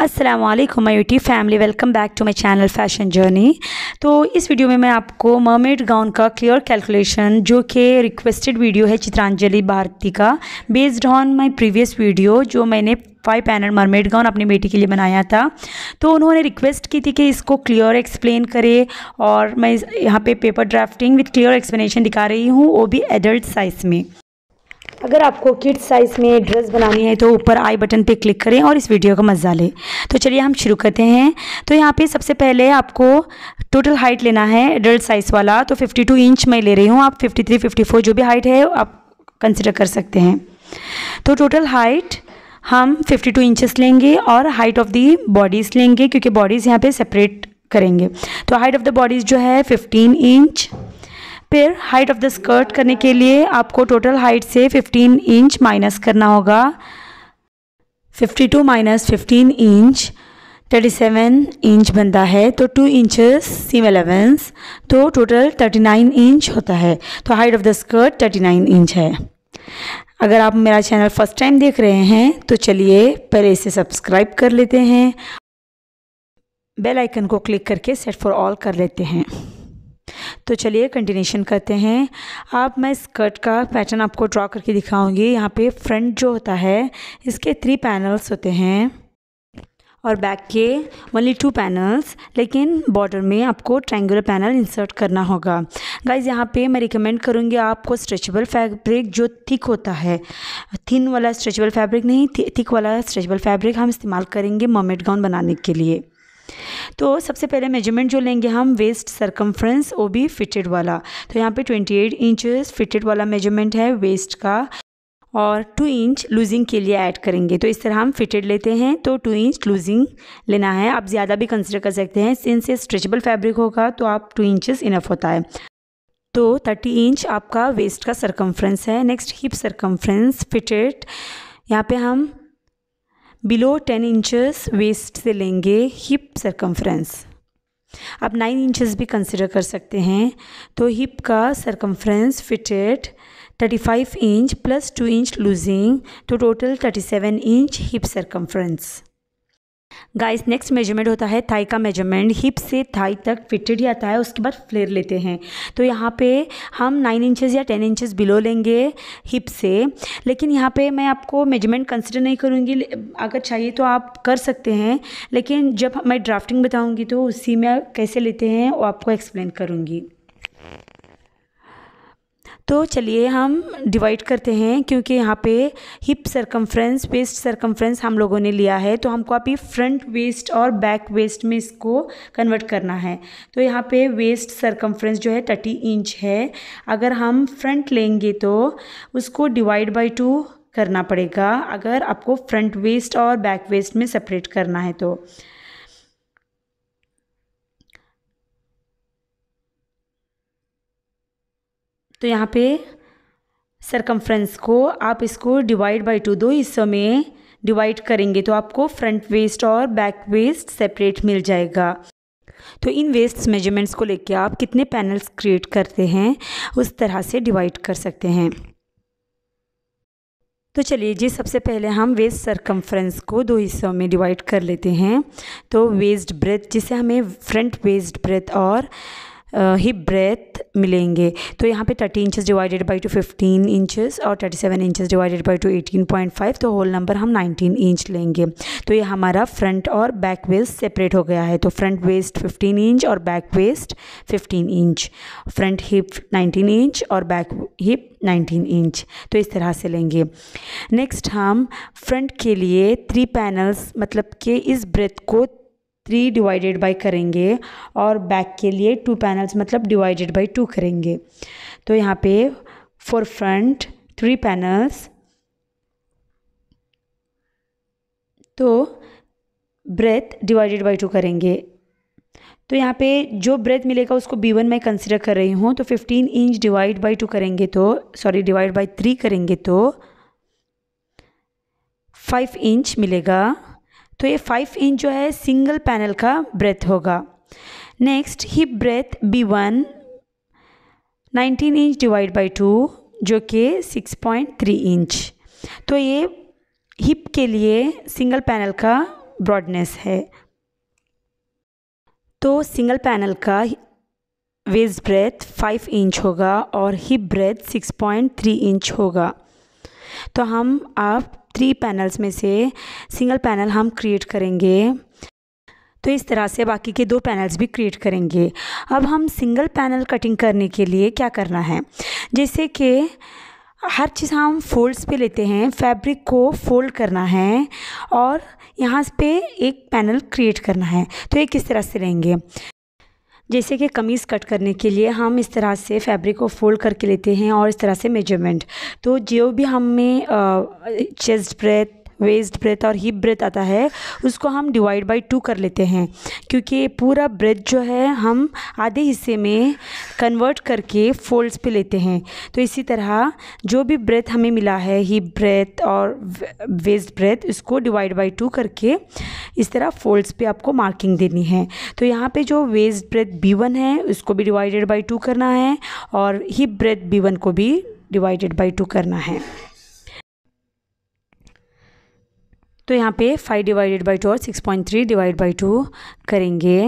अस्सलाम वालेकुम my family welcome back to my channel fashion journey तो इस वीडियो में मैं आपको मर्मेड गाउन का क्लियर कैलकुलेशन जो कि रिक्वेस्टेड वीडियो है चित्रांजलि भारती का based on my previous video जो मैंने फाइव पैनल मरमेड गाउन अपनी बेटी के लिए बनाया था तो उन्होंने रिक्वेस्ट की थी कि इसको क्लियर एक्सप्लेन करे और मैं यहाँ पे paper drafting with clear explanation दिखा रही हूँ वो भी एडल्ट साइज़ में अगर आपको किड साइज़ में ड्रेस बनानी है तो ऊपर आई बटन पे क्लिक करें और इस वीडियो का मज़ा लें तो चलिए हम शुरू करते हैं तो यहाँ पे सबसे पहले आपको टोटल हाइट लेना है एडल्ट साइज़ वाला तो 52 इंच मैं ले रही हूँ आप 53, 54 जो भी हाइट है आप कंसिडर कर सकते हैं तो टोटल हाइट हम फिफ्टी टू लेंगे और हाइट ऑफ़ दी बॉडीज़ लेंगे क्योंकि बॉडीज़ यहाँ पर सेपरेट करेंगे तो हाइट ऑफ़ द बॉडीज़ जो है फिफ्टीन इंच फिर हाइट ऑफ द स्कर्ट करने के लिए आपको टोटल हाइट से 15 इंच माइनस करना होगा 52 two minus fifteen inch 37 inch बनता है तो 2 इंचेस सीम अलेवेंस तो टोटल 39 इंच होता है तो height of the skirt 39 inch है अगर आप मेरा चैनल फर्स्ट टाइम देख रहे हैं तो चलिए पहले इसे सब्सक्राइब कर लेते हैं बेल आइकन को क्लिक करके सेट फॉर ऑल कर लेते हैं तो चलिए कंटिन्यूशन करते हैं अब मैं स्कर्ट का पैटर्न आपको ड्रॉ करके दिखाऊंगी यहाँ पे फ्रंट जो होता है इसके थ्री पैनल्स होते हैं और बैक के ओनली टू पैनल्स लेकिन बॉर्डर में आपको ट्रायंगुलर पैनल इंसर्ट करना होगा गाइज यहाँ पे मैं रिकमेंड करूँगी आपको स्ट्रेचेबल फैब्रिक जो थिक होता है थिन वाला स्ट्रेचेबल फैब्रिक नहीं थिक वाला स्ट्रेचेबल फैब्रिक हम इस्तेमाल करेंगे मोमेट गाउन बनाने के लिए तो सबसे पहले मेजरमेंट जो लेंगे हम वेस्ट सरकमफ्रेंस ओ भी फिटेड वाला तो यहाँ पे 28 इंचेस फिटेड वाला मेजरमेंट है वेस्ट का और टू इंच लूजिंग के लिए ऐड करेंगे तो इस तरह हम फिटेड लेते हैं तो टू इंच लूजिंग लेना है आप ज़्यादा भी कंसिडर कर सकते हैं सिंस ये स्ट्रेचबल फैब्रिक होगा तो आप टू इंचज इनफ होता है तो 30 इंच आपका वेस्ट का सरकमफ्रेंस है नेक्स्ट हिप सरकमफ्रेंस फिटेड यहाँ पे हम बिलो टेन इंचेस वेस्ट से लेंगे हिप सरकमफ्रेंस आप नाइन इंचेस भी कंसिडर कर सकते हैं तो हिप का circumference fitted 35 inch plus 2 inch loosing तो total 37 inch hip circumference guys next measurement होता है थाई का मेजरमेंट हिप से थाई तक फिटेड ही आता है उसके बाद फ्लेयर लेते हैं तो यहाँ पे हम नाइन इंचेस या टेन इंचेस बिलो लेंगे हिप से लेकिन यहाँ पे मैं आपको मेजरमेंट कंसिडर नहीं करूँगी अगर चाहिए तो आप कर सकते हैं लेकिन जब मैं ड्राफ्टिंग बताऊँगी तो उसी में कैसे लेते हैं वो आपको एक्सप्लेन करूँगी तो चलिए हम डिवाइड करते हैं क्योंकि यहाँ पे हिप सरकमफ्रेंस वेस्ट सरकमफ्रेंस हम लोगों ने लिया है तो हमको अभी फ्रंट वेस्ट और बैक वेस्ट में इसको कन्वर्ट करना है तो यहाँ पे वेस्ट सरकमफ्रेंस जो है थर्टी इंच है अगर हम फ्रंट लेंगे तो उसको डिवाइड बाई टू करना पड़ेगा अगर आपको फ्रंट वेस्ट और बैक वेस्ट में सेपरेट करना है तो तो यहाँ पे सरकमफ्रेंस को आप इसको डिवाइड बाई टू दो हिस्सों में डिवाइड करेंगे तो आपको फ्रंट वेस्ट और बैक वेस्ट सेपरेट मिल जाएगा तो इन वेस्ट मेजरमेंट्स को लेके आप कितने पैनल्स क्रिएट करते हैं उस तरह से डिवाइड कर सकते हैं तो चलिए जी सबसे पहले हम वेस्ट सरकमफ्रेंस को दो हिस्सों में डिवाइड कर लेते हैं तो वेस्ट ब्रेथ जिसे हमें फ्रंट वेस्ट ब्रेथ और ही ब्रेथ मिलेंगे तो यहाँ पे thirty inches divided by two fifteen inches और thirty seven inches divided by two eighteen point five तो होल नंबर हम नाइनटीन इंच लेंगे तो ये हमारा फ्रंट और बैक वेस्ट सेपरेट हो गया है तो फ्रंट वेस्ट फिफ्टीन इंच और back waist fifteen inch front hip nineteen inch और बैक हिप नाइनटीन इंच तो इस तरह से लेंगे नेक्स्ट हम फ्रंट के लिए थ्री पैनल्स मतलब के इस ब्रेथ को थ्री डिवाइडेड बाई करेंगे और बैक के लिए टू पैनल्स मतलब डिवाइडेड बाई टू करेंगे तो यहाँ पे फॉर फ्रंट थ्री पैनल्स तो ब्रेथ डिवाइडेड बाई टू करेंगे तो यहाँ पे जो ब्रेथ मिलेगा उसको बी वन मैं कंसिडर कर रही हूँ तो fifteen inch divide by two करेंगे तो सॉरी डिवाइड बाई थ्री करेंगे तो फाइव इंच मिलेगा तो ये फाइव इंच जो है सिंगल पैनल का ब्रेथ होगा next hip breadth B one nineteen inch divide by two जो कि सिक्स पॉइंट थ्री इंच तो ये हिप के लिए सिंगल पैनल का ब्रॉडनेस है तो सिंगल पैनल का वेस्ट ब्रेथ फाइव इंच होगा और hip breadth six point three inch होगा तो हम आप थ्री पैनल्स में से सिंगल पैनल हम क्रिएट करेंगे तो इस तरह से बाकी के दो पैनल्स भी क्रिएट करेंगे अब हम सिंगल पैनल कटिंग करने के लिए क्या करना है जैसे कि हर चीज़ हम फोल्ड्स पे लेते हैं फैब्रिक को फोल्ड करना है और यहाँ पे एक पैनल क्रिएट करना है तो ये किस तरह से लेंगे जैसे कि कमीज़ कट करने के लिए हम इस तरह से फैब्रिक को फोल्ड करके लेते हैं और इस तरह से मेजरमेंट तो जो भी हमें चेस्ट ब्रेथ वेस्ट ब्रेथ और हिप ब्रेथ आता है उसको हम डिवाइड बाई टू कर लेते हैं क्योंकि पूरा ब्रेथ जो है हम आधे हिस्से में कन्वर्ट करके फोल्ड्स पे लेते हैं तो इसी तरह जो भी ब्रेथ हमें मिला है हिप ब्रेथ और वेस्ट ब्रेथ इसको डिवाइड बाई टू करके इस तरह फोल्ड्स पे आपको मार्किंग देनी है तो यहाँ पे जो वेस्ट ब्रेथ बी वन है उसको भी डिवाइडेड बाई टू करना है और हिप ब्रेथ बी वन को भी डिवाइडेड बाई टू करना है तो यहाँ पे फाइव डिवाइडेड बाई टू और six point three divide by two करेंगे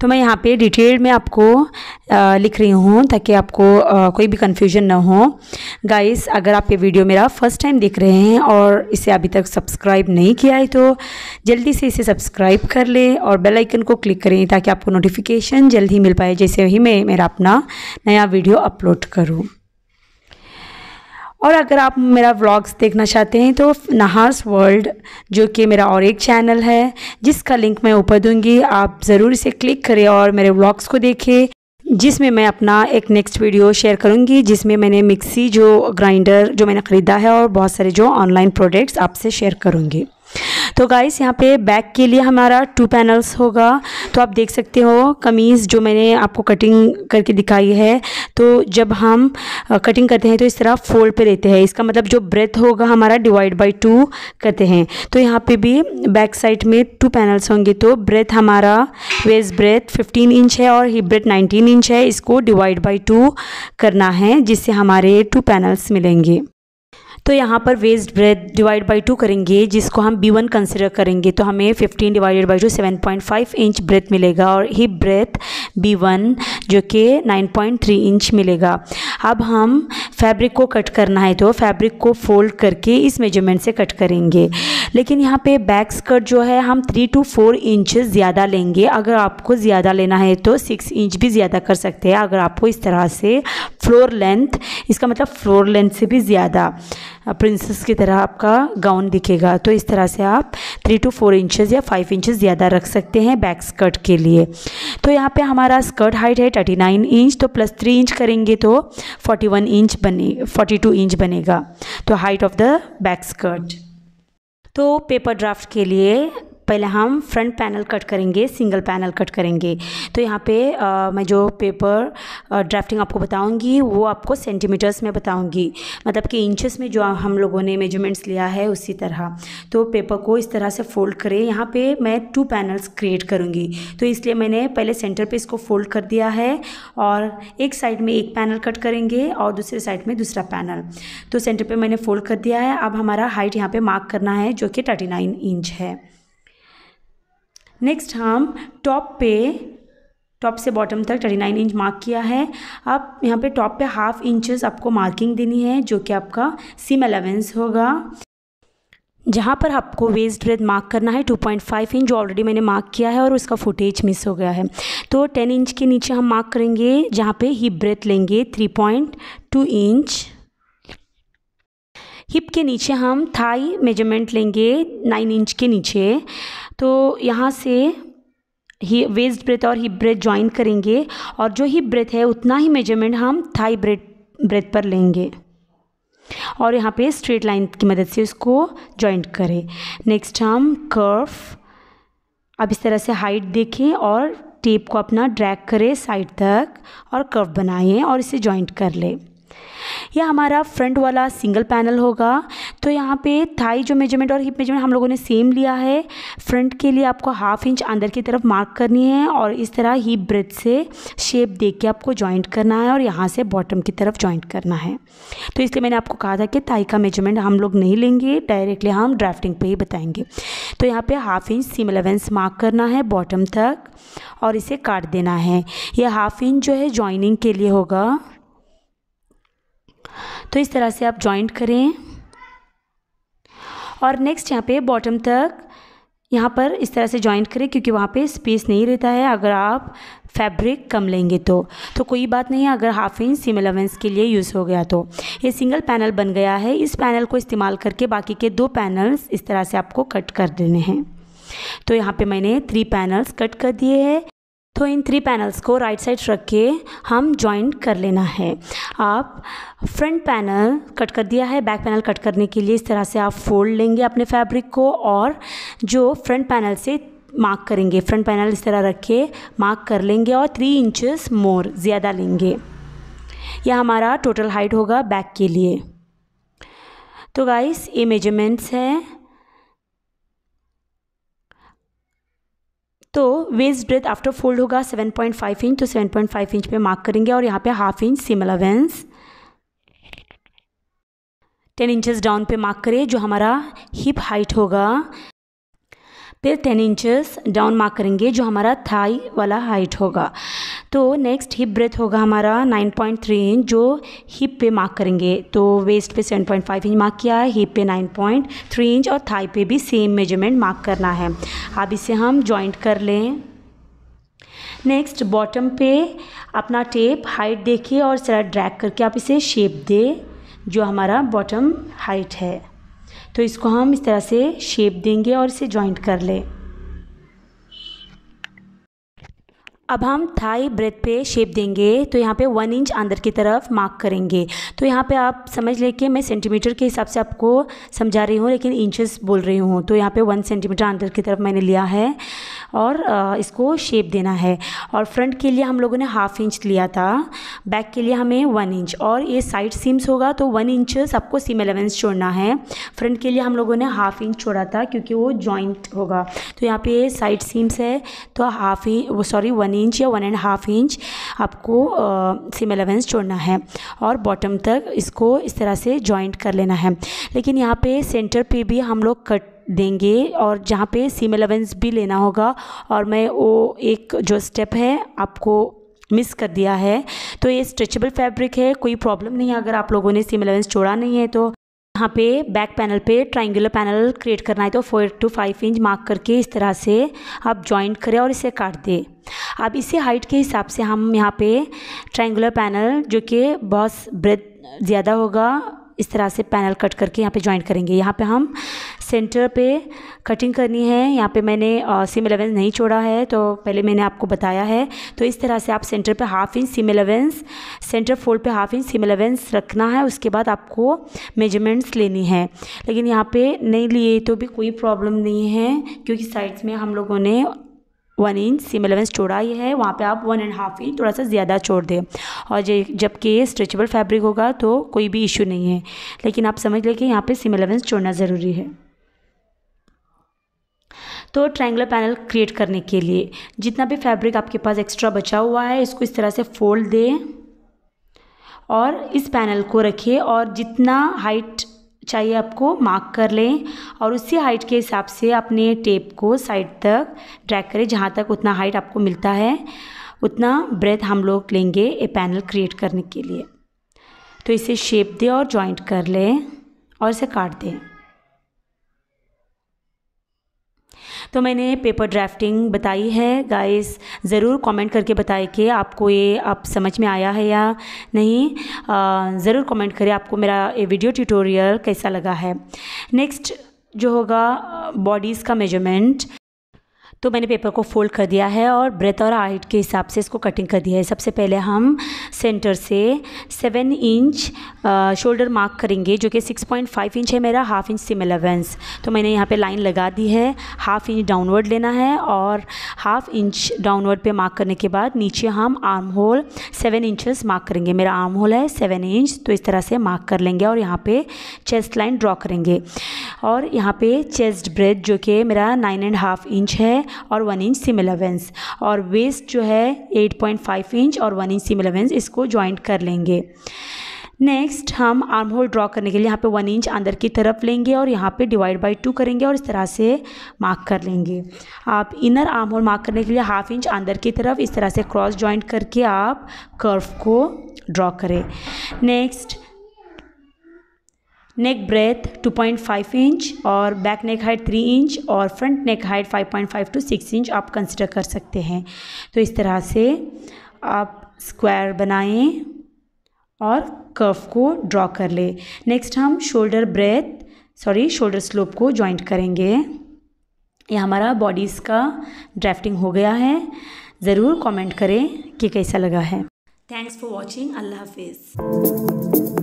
तो मैं यहाँ पे डिटेल में आपको लिख रही हूँ ताकि आपको कोई भी कन्फ्यूजन ना हो गाइस अगर आप ये वीडियो मेरा फर्स्ट टाइम देख रहे हैं और इसे अभी तक सब्सक्राइब नहीं किया है तो जल्दी से इसे सब्सक्राइब कर लें और बेल आइकन को क्लिक करें ताकि आपको नोटिफिकेशन जल्द ही मिल पाए जैसे ही मैं मेरा अपना नया वीडियो अपलोड करूँ और अगर आप मेरा व्लॉग्स देखना चाहते हैं तो नहार्स वर्ल्ड जो कि मेरा और एक चैनल है जिसका लिंक मैं ऊपर दूंगी आप ज़रूर इसे क्लिक करें और मेरे व्लॉग्स को देखें जिसमें मैं अपना एक नेक्स्ट वीडियो शेयर करूंगी जिसमें मैंने मिक्सी जो ग्राइंडर जो मैंने ख़रीदा है और बहुत सारे जो ऑनलाइन प्रोडक्ट्स आपसे शेयर करूँगी तो गाइस यहाँ पे बैक के लिए हमारा टू पैनल्स होगा तो आप देख सकते हो कमीज़ जो मैंने आपको कटिंग करके दिखाई है तो जब हम कटिंग करते हैं तो इस तरह फोल्ड पे लेते हैं इसका मतलब जो ब्रेथ होगा हमारा डिवाइड बाई टू करते हैं तो यहाँ पे भी बैक साइड में टू पैनल्स होंगे तो ब्रेथ हमारा वेस्ट ब्रेथ 15 इंच है और हिप ब्रेथ 19 इंच है इसको डिवाइड बाई टू करना है जिससे हमारे टू पैनल्स मिलेंगे तो यहाँ पर waist breadth divide by two करेंगे जिसको हम बी वन कंसिडर करेंगे तो हमें fifteen divided by two seven point five inch breadth मिलेगा और हिप ब्रेथ बी वन जो कि नाइन पॉइंट थ्री इंच मिलेगा अब हम फैब्रिक को कट करना है तो फैब्रिक को फोल्ड करके इस मेजरमेंट से कट करेंगे लेकिन यहाँ पे बैक स्कर्ट जो है हम थ्री टू फोर इंच ज़्यादा लेंगे अगर आपको ज़्यादा लेना है तो सिक्स इंच भी ज़्यादा कर सकते हैं अगर आपको इस तरह से फ्लोर लेंथ इसका मतलब फ्लोर लेंथ से भी ज़्यादा प्रिंसेस की तरह आपका गाउन दिखेगा तो इस तरह से आप थ्री टू फोर इंचेस या फाइव इंचेस ज़्यादा रख सकते हैं बैक स्कर्ट के लिए तो यहाँ पे हमारा स्कर्ट हाइट है थर्टी नाइन इंच तो प्लस थ्री इंच करेंगे तो फोर्टी वन इंच बने फोर्टी टू इंच बनेगा तो height of the back skirt तो पेपर ड्राफ्ट के लिए पहले हम फ्रंट पैनल कट करेंगे सिंगल पैनल कट करेंगे तो यहाँ पे आ, मैं जो पेपर आ, ड्राफ्टिंग आपको बताऊँगी वो आपको सेंटीमीटर्स में बताऊँगी मतलब कि इंचेस में जो हम लोगों ने मेजरमेंट्स लिया है उसी तरह तो पेपर को इस तरह से फोल्ड करें यहाँ पर मैं टू पैनल्स क्रिएट करूँगी तो इसलिए मैंने पहले सेंटर पर इसको फोल्ड कर दिया है और एक साइड में एक पैनल कट करेंगे और दूसरे साइड में दूसरा पैनल तो सेंटर पर मैंने फोल्ड कर दिया है अब हमारा हाइट यहाँ पर मार्क करना है जो कि थर्टी इंच है नेक्स्ट हम टॉप पे टॉप से बॉटम तक थर्टी नाइन इंच मार्क किया है अब यहाँ पे टॉप पे हाफ इंचेस आपको मार्किंग देनी है जो कि आपका सीम अलेवेंस होगा जहाँ पर आपको वेस्ट ब्रेथ मार्क करना है 2.5 इंच जो ऑलरेडी मैंने मार्क किया है और उसका फुटेज मिस हो गया है तो 10 इंच के नीचे हम मार्क करेंगे जहाँ पे हिप ब्रेथ लेंगे 3.2 इंच हिप के नीचे हम थाई मेजरमेंट लेंगे 9 इंच के नीचे तो यहाँ से ही वेस्ट ब्रेथ और हिप ब्रेथ ज्वाइन करेंगे और जो हिप ब्रेथ है उतना ही मेजरमेंट हम थाई ब्रेथ ब्रेथ पर लेंगे और यहाँ पे स्ट्रेट लाइन की मदद से उसको जॉइंट करें नेक्स्ट हम कर्व अब इस तरह से हाइट देखें और टेप को अपना ड्रैग करें साइड तक और कर्व बनाएं और इसे जॉइंट कर लें यह हमारा फ्रंट वाला सिंगल पैनल होगा तो यहाँ पे थाई जो मेजरमेंट और हिप मेजरमेंट हम लोगों ने सेम लिया है फ्रंट के लिए आपको हाफ इंच अंदर की तरफ मार्क करनी है और इस तरह हिप ब्रेथ से शेप दे के आपको जॉइंट करना है और यहाँ से बॉटम की तरफ जॉइंट करना है तो इसलिए मैंने आपको कहा था कि थाई का मेजरमेंट हम लोग नहीं लेंगे डायरेक्टली हम ड्राफ्टिंग पर ही बताएंगे तो यहाँ पर half inch seam allowance mark करना है बॉटम तक और इसे काट देना है यह हाफ इंच जो है जॉइनिंग के लिए होगा तो इस तरह से आप जॉइंट करें और नेक्स्ट यहाँ पे बॉटम तक यहाँ पर इस तरह से जॉइंट करें क्योंकि वहाँ पे स्पेस नहीं रहता है अगर आप फैब्रिक कम लेंगे तो तो कोई बात नहीं है अगर हाफ इंच सिम अलेवेंस के लिए यूज़ हो गया तो ये सिंगल पैनल बन गया है इस पैनल को इस्तेमाल करके बाकी के दो पैनल्स इस तरह से आपको कट कर देने हैं तो यहाँ पे मैंने थ्री पैनल्स कट कर दिए हैं तो इन थ्री पैनल्स को राइट साइड रख के हम जॉइंट कर लेना है आप फ्रंट पैनल कट कर दिया है बैक पैनल कट करने के लिए इस तरह से आप फोल्ड लेंगे अपने फैब्रिक को और जो फ्रंट पैनल से मार्क करेंगे फ्रंट पैनल इस तरह रख के मार्क कर लेंगे और थ्री इंचेस मोर ज़्यादा लेंगे यह हमारा टोटल हाइट होगा बैक के लिए तो गाइस ये मेजरमेंट्स हैं तो वेस्ट ब्रेथ आफ्टर फोल्ड होगा 7.5 इंच तो 7.5 इंच पे मार्क करेंगे और यहाँ पे half inch seam allowance ten inches down पे मार्क करें जो हमारा हिप हाइट होगा फिर टेन इंचेस डाउन मार्क करेंगे जो हमारा थाई वाला हाइट होगा तो नेक्स्ट हिप ब्रेथ होगा हमारा 9.3 इंच जो हिप पे मार्क करेंगे तो वेस्ट पे 7.5 इंच मार्क किया है हिप पे 9.3 इंच और थाई पे भी सेम मेजरमेंट मार्क करना है अब इसे हम जॉइंट कर लें नेक्स्ट बॉटम पे अपना टेप हाइट देखिए और सरा ड्रैग करके आप इसे शेप दे जो हमारा बॉटम हाइट है तो इसको हम इस तरह से शेप देंगे और इसे जॉइंट कर लें अब हम थाई ब्रेथ पे शेप देंगे तो यहाँ पे वन इंच अंदर की तरफ मार्क करेंगे तो यहाँ पे आप समझ लें कि मैं सेंटीमीटर के हिसाब से आपको समझा रही हूँ लेकिन इंचेस बोल रही हूँ तो यहाँ पे वन सेंटीमीटर अंदर की तरफ मैंने लिया है और इसको शेप देना है और फ्रंट के लिए हम लोगों ने हाफ इंच लिया था बैक के लिए हमें वन इंच और ये साइड सीम्स होगा तो वन इंच सबको सीम अलेवेंस छोड़ना है फ्रंट के लिए हम लोगों ने हाफ इंच छोड़ा था क्योंकि वो जॉइंट होगा तो यहाँ पर साइड सीम्स है तो half inch sorry one inch या वन एंड हाफ इंच आपको सिम अलेवेंस छोड़ना है और बॉटम तक इसको इस तरह से जॉइंट कर लेना है लेकिन यहाँ पे सेंटर पे भी हम लोग कट देंगे और जहाँ पे सीम अलेवेंस भी लेना होगा और मैं वो एक जो स्टेप है आपको मिस कर दिया है तो ये स्ट्रेचेबल फैब्रिक है कोई प्रॉब्लम नहीं है अगर आप लोगों ने सीम अलेवेंस छोड़ा नहीं है तो यहाँ पे बैक पैनल पे ट्राइंगुलर पैनल क्रिएट करना है तो four to five inch mark करके इस तरह से आप जॉइंट करें और इसे काट दें अब इसे हाइट के हिसाब से हम यहाँ पे ट्राइंगुलर पैनल जो कि बहुत ब्रेथ ज़्यादा होगा इस तरह से पैनल कट करके यहाँ पे ज्वाइंट करेंगे यहाँ पे हम सेंटर पे कटिंग करनी है यहाँ पे मैंने सीम एलेवेंस नहीं छोड़ा है तो पहले मैंने आपको बताया है तो इस तरह से आप सेंटर पे half inch seam allowance centre fold पे हाफ इंच सीम एलेवेंस रखना है उसके बाद आपको मेजरमेंट्स लेनी है लेकिन यहाँ पे नहीं लिए तो भी कोई प्रॉब्लम नहीं है क्योंकि साइड्स में हम लोगों ने वन इंच सीम एलेवेंस छोड़ा ही है वहाँ पे आप वन एंड हाफ इंच थोड़ा सा ज़्यादा छोड़ दें और जबकि ये स्ट्रेचेबल फैब्रिक होगा तो कोई भी इशू नहीं है लेकिन आप समझ लें कि यहाँ पे सीम एलेवेंस छोड़ना ज़रूरी है तो ट्राइंगलर पैनल क्रिएट करने के लिए जितना भी फैब्रिक आपके पास एक्स्ट्रा बचा हुआ है इसको इस तरह से फोल्ड दें और इस पैनल को रखिए और जितना हाइट चाहिए आपको मार्क कर लें और उसी हाइट के हिसाब से अपने टेप को साइड तक ड्रैग करें जहाँ तक उतना हाइट आपको मिलता है उतना ब्रेथ हम लोग लेंगे ये पैनल क्रिएट करने के लिए तो इसे शेप दें और जॉइंट कर लें और इसे काट दें तो मैंने पेपर ड्राफ्टिंग बताई है गाइस ज़रूर कमेंट करके बताए कि आपको ये आप समझ में आया है या नहीं ज़रूर कमेंट करें आपको मेरा ये वीडियो ट्यूटोरियल कैसा लगा है नेक्स्ट जो होगा बॉडीज़ का मेजरमेंट तो मैंने पेपर को फोल्ड कर दिया है और ब्रेथ और हाइट के हिसाब से इसको कटिंग कर दिया है सबसे पहले हम सेंटर से सेवन इंच शोल्डर मार्क करेंगे जो कि सिक्स पॉइंट फाइव इंच है मेरा हाफ इंच सिम एलेवेंस तो मैंने यहाँ पे लाइन लगा दी है हाफ इंच डाउनवर्ड लेना है और हाफ इंच डाउनवर्ड पे मार्क करने के बाद नीचे हम arm hole seven inches mark करेंगे मेरा आर्म होल है सेवन इंच तो इस तरह से मार्क कर लेंगे और यहाँ पर चेस्ट लाइन ड्रॉ करेंगे और यहाँ पर चेस्ट ब्रेथ जो कि मेरा नाइन एंड हाफ इंच है और वन इंच सिम एलेवेंस और वेस्ट जो है एट पॉइंट फाइव इंच और वन इंच सिम एलेवेंस इसको ज्वाइंट कर लेंगे नेक्स्ट हम आर्म होल ड्रॉ करने के लिए यहाँ पे वन इंच अंदर की तरफ लेंगे और यहाँ पे डिवाइड बाय टू करेंगे और इस तरह से मार्क कर लेंगे आप इनर आर्म होल मार्क करने के लिए हाफ इंच अंदर की तरफ इस तरह से क्रॉस जॉइंट करके आप कर्व को ड्रॉ करें नेक्स्ट नेक ब्रेथ 2.5 इंच और बैक नेक हाइट 3 इंच और front neck height 5.5 to 6 inch आप कंसिडर कर सकते हैं तो इस तरह से आप स्क्वायर बनाएं और कर्व को ड्रॉ कर ले नेक्स्ट हम shoulder breadth sorry shoulder slope को जॉइंट करेंगे ये हमारा बॉडीज़ का ड्राफ्टिंग हो गया है ज़रूर कमेंट करें कि कैसा लगा है थैंक्स फॉर वॉचिंग अल्लाह हाफिज़